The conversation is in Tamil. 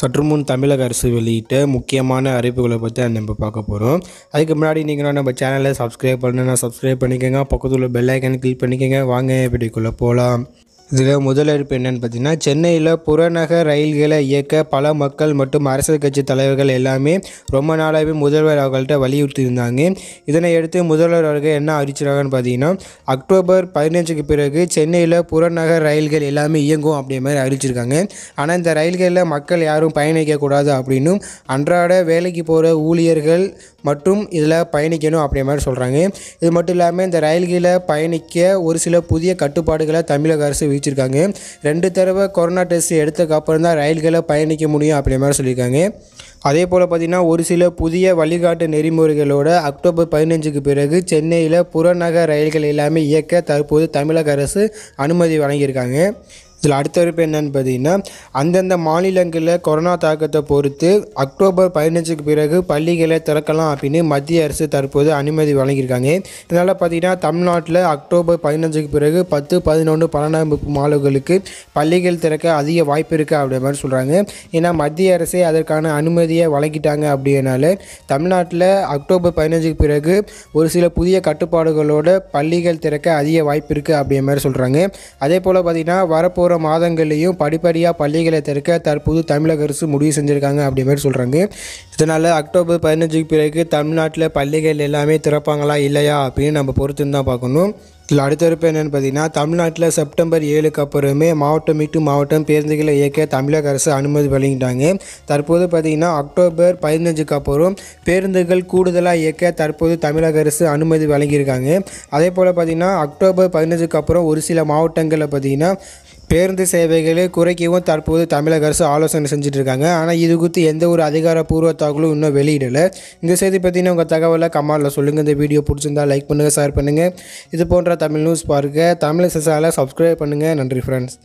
சற்றுமுன் தமிழக அரசு வெளியிட்ட முக்கியமான அறிவிப்புகளை பற்றி நம்ம பார்க்க போகிறோம் அதுக்கு முன்னாடி நீங்கள் நம்ம சேனலை சப்ஸ்கிரைப் பண்ணுன்னா சப்ஸ்கிரைப் பண்ணிக்கோங்க பக்கத்தில் உள்ள பெல் ஐக்கன் கிளிக் பண்ணிக்கோங்க வாங்க வீடியோக்குள்ளே போகலாம் இதில் முதல் எடுப்பு என்னென்னு பார்த்தீங்கன்னா சென்னையில் புறநகர் ரயில்களை இயக்க பல மக்கள் மற்றும் அரசியல் கட்சி தலைவர்கள் எல்லாமே ரொம்ப நாளாகவே முதல்வர் அவர்கள்ட்ட வலியுறுத்தி இருந்தாங்க இதனை எடுத்து முதல்வர் அவர்கள் என்ன அறிவிச்சிருக்காங்கன்னு பார்த்தீங்கன்னா அக்டோபர் பதினஞ்சுக்கு பிறகு சென்னையில் புறநகர் ரயில்கள் எல்லாமே இயங்கும் அப்படிங்கிற மாதிரி அறிவிச்சிருக்காங்க ஆனால் இந்த ரயில்களில் மக்கள் யாரும் பயணிக்கக்கூடாது அப்படின்னும் அன்றாட வேலைக்கு போகிற ஊழியர்கள் மற்றும் இதில் பயணிக்கணும் அப்படி மாதிரி சொல்கிறாங்க இது மட்டும் இல்லாமல் இந்த ரயில்களில் பயணிக்க ஒரு சில புதிய கட்டுப்பாடுகளை தமிழக அரசு விதிச்சிருக்காங்க ரெண்டு தடவை கொரோனா டெஸ்ட் எடுத்ததுக்கப்புறம் தான் ரயில்களை பயணிக்க முடியும் அப்படி மாதிரி சொல்லியிருக்காங்க அதே போல் பார்த்திங்கன்னா ஒரு சில புதிய வழிகாட்டு நெறிமுறைகளோட அக்டோபர் பதினஞ்சுக்கு பிறகு சென்னையில் புறநகர் ரயில்கள் எல்லாமே இயக்க தற்போது தமிழக அரசு அனுமதி வழங்கியிருக்காங்க இதில் அடுத்த உறுப்பு என்னென்னு பார்த்தீங்கன்னா அந்தந்த மாநிலங்களில் கொரோனா தாக்கத்தை பொறுத்து அக்டோபர் பதினஞ்சுக்கு பிறகு பள்ளிகளை திறக்கலாம் அப்படின்னு மத்திய அரசு தற்போது அனுமதி வழங்கியிருக்காங்க இதனால் பார்த்தீங்கன்னா தமிழ்நாட்டில் அக்டோபர் பதினஞ்சுக்கு பிறகு பத்து பதினொன்று பன்னெண்டாம் வகுப்பு மாணவர்களுக்கு பள்ளிகள் திறக்க அதிக வாய்ப்பு இருக்குது அப்படின்ற மாதிரி சொல்கிறாங்க ஏன்னா மத்திய அரசே அதற்கான அனுமதியை வழங்கிட்டாங்க அப்படின்னால தமிழ்நாட்டில் அக்டோபர் பதினஞ்சுக்கு பிறகு ஒரு சில புதிய கட்டுப்பாடுகளோட பள்ளிகள் திறக்க அதிக வாய்ப்பு இருக்குது அப்படின்ற மாதிரி சொல்கிறாங்க அதே போல் பார்த்திங்கன்னா வரப்போ போகிற மாதங்கள்லேயும் படிப்படியாக பள்ளிகளை திறக்க தற்போது தமிழக அரசு முடிவு செஞ்சுருக்காங்க அப்படி மாதிரி சொல்கிறாங்க இதனால் அக்டோபர் பதினஞ்சுக்கு பிறகு தமிழ்நாட்டில் பள்ளிகள் எல்லாமே திறப்பாங்களா இல்லையா அப்படின்னு நம்ம பொறுத்துன்னு தான் பார்க்கணும் இதில் அடுத்த என்னென்னு பார்த்தீங்கன்னா தமிழ்நாட்டில் செப்டம்பர் ஏழுக்கு அப்புறமே மாவட்டம் மீட்டு மாவட்டம் பேருந்துகளை இயக்க தமிழக அரசு அனுமதி வழங்கிட்டாங்க தற்போது பார்த்திங்கன்னா அக்டோபர் பதினஞ்சுக்கு அப்புறம் பேருந்துகள் கூடுதலாக இயக்க தற்போது தமிழக அரசு அனுமதி வழங்கியிருக்காங்க அதே போல் பார்த்திங்கன்னா அக்டோபர் பதினஞ்சுக்கு அப்புறம் ஒரு சில மாவட்டங்களில் பார்த்திங்கன்னா பேருந்து சேவைகளை குறைக்கவும் தற்போது தமிழக அரசு ஆலோசனை செஞ்சுட்டு இருக்காங்க ஆனால் இது குறித்து எந்த ஒரு அதிகாரப்பூர்வ தகவலும் இன்னும் வெளியிடலை இந்த செய்தி பற்றின உங்கள் தகவலை கமாலில் சொல்லுங்கள் இந்த வீடியோ பிடிச்சிருந்தா லைக் பண்ணுங்கள் ஷேர் பண்ணுங்கள் இது போன்ற தமிழ் நியூஸ் பார்க்க தமிழ் சிசாவில் சப்ஸ்கிரைப் பண்ணுங்கள் நன்றி ஃப்ரெண்ட்ஸ்